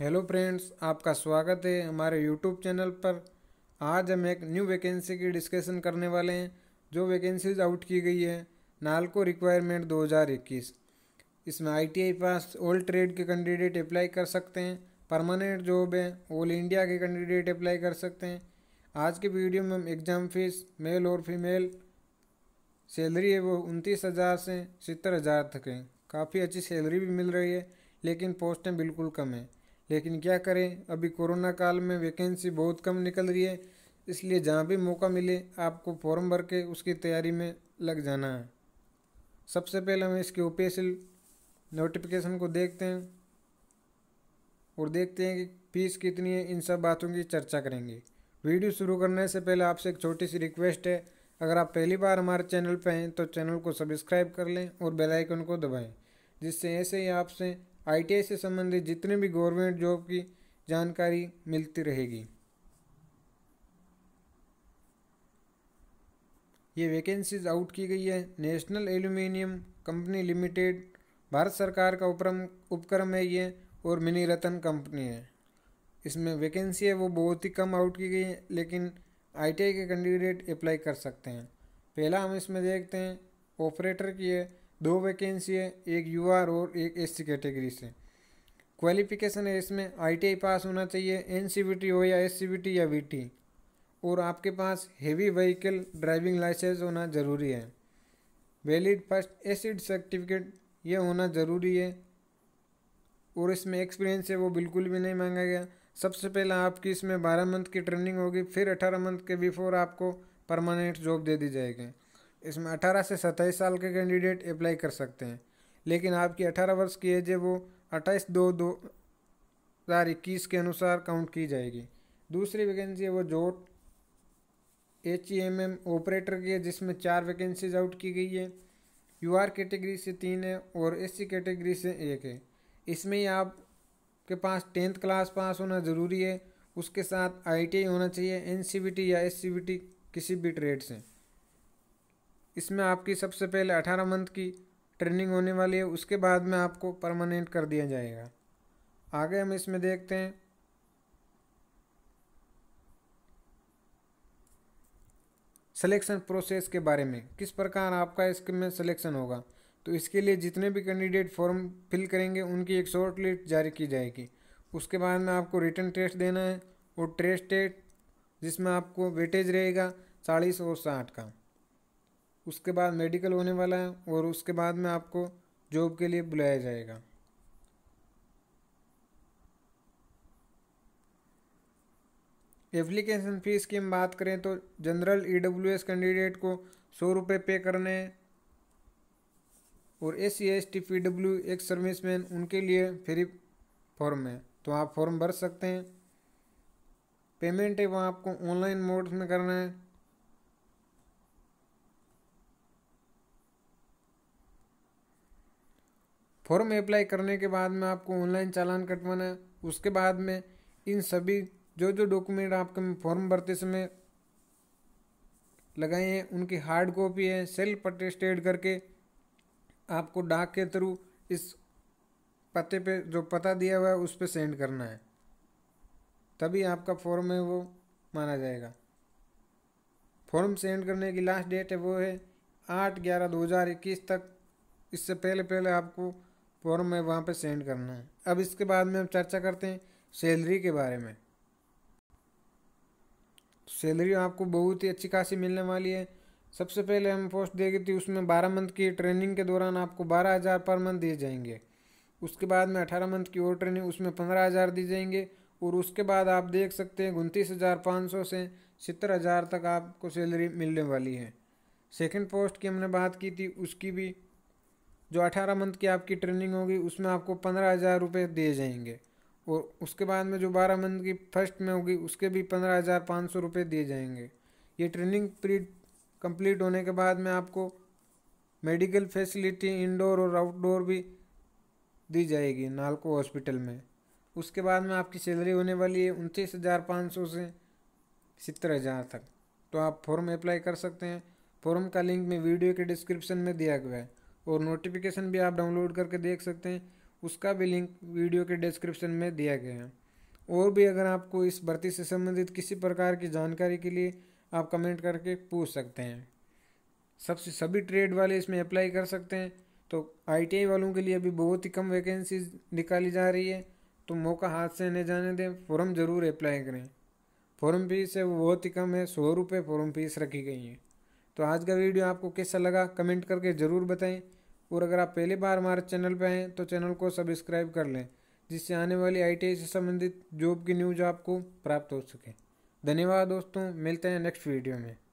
hello friends आपका स्वागत है हमारे यूट्यूब चैनल पर आज हम एक न्यू वैकेंसी की डिस्कशन करने वाले हैं जो वैकेंसीज आउट की गई है नालको रिक्वायरमेंट 2021 इसमें आईटीआई पास ओल्ड ट्रेड के कैंडिडेट अप्लाई कर सकते हैं परमानेंट जॉब है ऑल इंडिया के कैंडिडेट अप्लाई कर सकते हैं आज के वीडियो में हम एग्ज़ाम फीस मेल और फीमेल सैलरी है वो उनतीस हज़ार से सत्तर हज़ार तक है काफ़ी अच्छी सैलरी भी मिल रही है लेकिन पोस्टें बिल्कुल कम है लेकिन क्या करें अभी कोरोना काल में वैकेंसी बहुत कम निकल रही है इसलिए जहाँ भी मौका मिले आपको फॉर्म भर के उसकी तैयारी में लग जाना है सबसे पहले हम इसके ऑफिशियल नोटिफिकेशन को देखते हैं और देखते हैं कि फीस कितनी है इन सब बातों की चर्चा करेंगे वीडियो शुरू करने से पहले आपसे एक छोटी सी रिक्वेस्ट है अगर आप पहली बार हमारे चैनल पर हैं तो चैनल को सब्सक्राइब कर लें और बेल आइकन को दबाएं जिससे ऐसे ही आपसे आईटीआई से संबंधित जितने भी गवर्नमेंट जॉब की जानकारी मिलती रहेगी ये वैकेंसीज आउट की गई है national aluminium company limited Bharat सरकार का उपक्रम उपक्रम है ये और मिनी रतन कंपनी है इसमें वैकेंसी है वो बहुत ही कम आउट की गई है लेकिन आईटीआई के कैंडिडेट अप्लाई कर सकते हैं पहला हम इसमें देखते हैं ऑपरेटर की है दो वैकेंसी है एक आर और एक एस कैटेगरी से क्वालिफिकेशन है इसमें आईटीआई पास होना चाहिए एनसीबीटी हो या एससीबीटी या वीटी और आपके पास हेवी व्हीकल ड्राइविंग लाइसेंस होना ज़रूरी है वैलिड फर्स्ट एसिड सर्टिफिकेट ये होना ज़रूरी है और इसमें एक्सपीरियंस है वो बिल्कुल भी नहीं मांगा गया सबसे पहले आपकी इसमें बारह मंथ की ट्रेनिंग होगी फिर अठारह मंथ के बिफोर आपको परमानेंट जॉब दे दी जाएगी इसमें अठारह से सत्ताईस साल के कैंडिडेट अप्लाई कर सकते हैं लेकिन आपकी अठारह वर्ष की एज है वो अट्ठाईस दो दो हज़ार इक्कीस के अनुसार काउंट की जाएगी दूसरी वैकेंसी है वो जोट H E M M operator की है जिसमें चार वैकेंसीज आउट की गई है यू आर कैटेगरी से तीन है और एस सी कैटेगरी से एक है इसमें आप के पास टेंथ क्लास पास होना ज़रूरी है उसके साथ आई टी आई होना चाहिए एन सी बी टी या एस सी बी टी किसी भी ट्रेड से इसमें आपकी सबसे पहले अठारह मंथ की ट्रेनिंग होने वाली है उसके बाद में आपको परमानेंट कर दिया जाएगा आगे हम इसमें देखते हैं सिलेक्शन प्रोसेस के बारे में किस प्रकार आपका इसमें सिलेक्शन होगा तो इसके लिए जितने भी कैंडिडेट फॉर्म फिल करेंगे उनकी एक शॉर्ट लिस्ट जारी की जाएगी उसके बाद में आपको रिटर्न टेस्ट देना है और टेस्ट डेट जिसमें आपको वेटेज रहेगा चालीस और साठ का उसके बाद मेडिकल होने वाला है और उसके बाद में आपको जॉब के लिए बुलाया जाएगा एप्लीकेशन फ़ीस की हम बात करें तो जनरल ईडब्ल्यूएस कैंडिडेट को सौ रुपये पे करने हैं और S C S T P W ex serviceman उनके लिए फ्री फॉर्म है तो आप फॉर्म भर सकते हैं पेमेंट है वह आपको ऑनलाइन मोड में करना है फॉर्म अप्लाई करने के बाद में आपको ऑनलाइन चालान कटवाना है उसके बाद में इन सभी जो जो डॉक्यूमेंट आपके फॉर्म भरते समय लगाए हैं उनकी हार्ड कॉपी है सेल्फ अटेस्टेड करके आपको डाक के थ्रू इस पते पे जो पता दिया हुआ है उस पर सेंड करना है तभी आपका फॉर्म है वो माना जाएगा फॉर्म सेंड करने की लास्ट डेट है वो है आठ ग्यारह दो हज़ार इक्कीस तक इससे पहले पहले आपको फॉर्म में वहाँ पर सेंड करना है अब इसके बाद में हम चर्चा करते हैं सैलरी के बारे में सैलरी आपको बहुत ही अच्छी खासी मिलने वाली है सबसे पहले हम पोस्ट देगी थी उसमें बारह मंथ की ट्रेनिंग के दौरान आपको बारह हज़ार पर मंथ दिए जाएंगे उसके बाद में अठारह मंथ की और ट्रेनिंग उसमें पंद्रह हज़ार दी जाएंगे और उसके बाद आप देख सकते हैं उनतीस हज़ार पाँच सौ से सत्तर हज़ार तक आपको सैलरी मिलने वाली है सेकंड पोस्ट की हमने बात की थी उसकी भी जो अठारह मंथ की आपकी ट्रेनिंग होगी उसमें आपको पंद्रह हज़ार रुपये दिए जाएंगे और उसके बाद में जो बारह मंथ की फर्स्ट में होगी उसके भी पंद्रह हज़ार पाँच सौ रुपये दिए जाएंगे ये ट्रेनिंग पीरियड कंप्लीट होने के बाद में आपको मेडिकल फैसिलिटी इंडोर और आउटडोर भी दी जाएगी नालको हॉस्पिटल में उसके बाद में आपकी सैलरी होने वाली है उनतीस हज़ार पाँच सौ से सत्तर हज़ार तक तो आप फॉर्म अप्लाई कर सकते हैं फॉर्म का लिंक में वीडियो के डिस्क्रिप्शन में दिया गया है और नोटिफिकेशन भी आप डाउनलोड करके देख सकते हैं उसका भी लिंक वीडियो के डिस्क्रिप्शन में दिया गया है और भी अगर आपको इस भर्ती से संबंधित किसी प्रकार की जानकारी के लिए आप कमेंट करके पूछ सकते हैं सबसे सभी ट्रेड वाले इसमें अप्लाई कर सकते हैं तो आईटीआई वालों के लिए अभी बहुत ही कम वैकेंसीज निकाली जा रही है तो मौका हाथ से नहीं जाने दें फॉर्म ज़रूर अप्लाई करें फॉर्म फीस है वो बहुत ही कम है सौ रुपये फॉर्म फीस रखी गई है तो आज का वीडियो आपको कैसा लगा कमेंट करके ज़रूर बताएं और अगर आप पहली बार हमारे चैनल पर आएँ तो चैनल को सब्सक्राइब कर लें जिससे आने वाली आईटीआई से संबंधित जॉब की न्यूज आपको प्राप्त हो सके धन्यवाद दोस्तों मिलते हैं नेक्स्ट वीडियो में